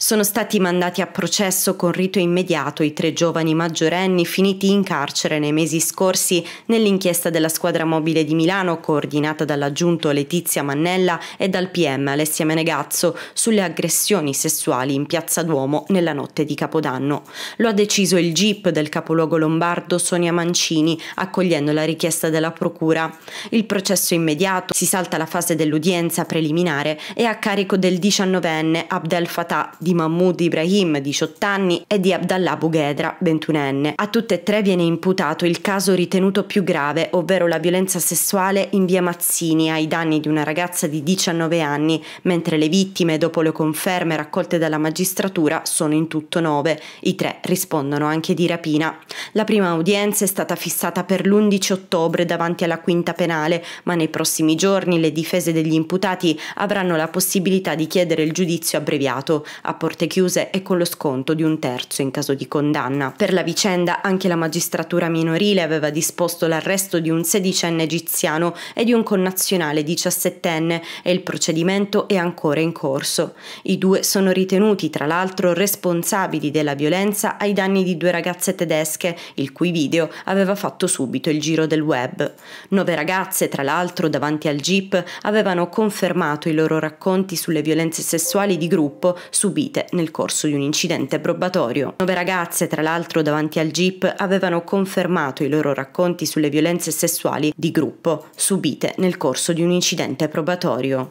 Sono stati mandati a processo con rito immediato i tre giovani maggiorenni finiti in carcere nei mesi scorsi nell'inchiesta della squadra mobile di Milano coordinata dall'aggiunto Letizia Mannella e dal PM Alessia Menegazzo sulle aggressioni sessuali in Piazza Duomo nella notte di Capodanno. Lo ha deciso il GIP del capoluogo lombardo Sonia Mancini accogliendo la richiesta della procura. Il processo immediato si salta la fase dell'udienza preliminare e a carico del 19enne Abdel Fattah di Mahmoud Ibrahim, 18 anni, e di Abdallah Bughedra, 21enne. A tutte e tre viene imputato il caso ritenuto più grave, ovvero la violenza sessuale in via Mazzini ai danni di una ragazza di 19 anni, mentre le vittime, dopo le conferme raccolte dalla magistratura, sono in tutto nove. I tre rispondono anche di rapina. La prima udienza è stata fissata per l'11 ottobre davanti alla quinta penale, ma nei prossimi giorni le difese degli imputati avranno la possibilità di chiedere il giudizio abbreviato. A porte chiuse e con lo sconto di un terzo in caso di condanna. Per la vicenda anche la magistratura minorile aveva disposto l'arresto di un sedicenne egiziano e di un connazionale diciassettenne e il procedimento è ancora in corso. I due sono ritenuti tra l'altro responsabili della violenza ai danni di due ragazze tedesche, il cui video aveva fatto subito il giro del web. Nove ragazze, tra l'altro, davanti al jeep avevano confermato i loro racconti sulle violenze sessuali di gruppo subite ferite nel corso di un incidente probatorio. Nove ragazze, tra l'altro davanti al jeep, avevano confermato i loro racconti sulle violenze sessuali di gruppo subite nel corso di un incidente probatorio.